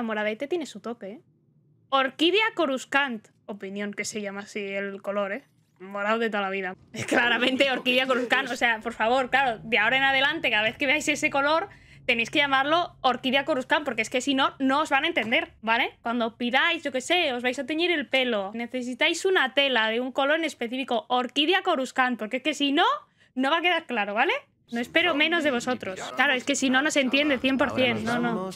Bueno, tiene su tope, ¿eh? Orquídea coruscant. Opinión que se llama así el color, ¿eh? Morado de toda la vida. Claramente orquídea coruscant. O sea, por favor, claro, de ahora en adelante, cada vez que veáis ese color, tenéis que llamarlo orquídea coruscant, porque es que si no, no os van a entender, ¿vale? Cuando pidáis, yo qué sé, os vais a teñir el pelo, necesitáis una tela de un color en específico, orquídea coruscant, porque es que si no, no va a quedar claro, ¿vale? No espero menos de vosotros. Claro, es que si no, no se entiende 100%, no, no.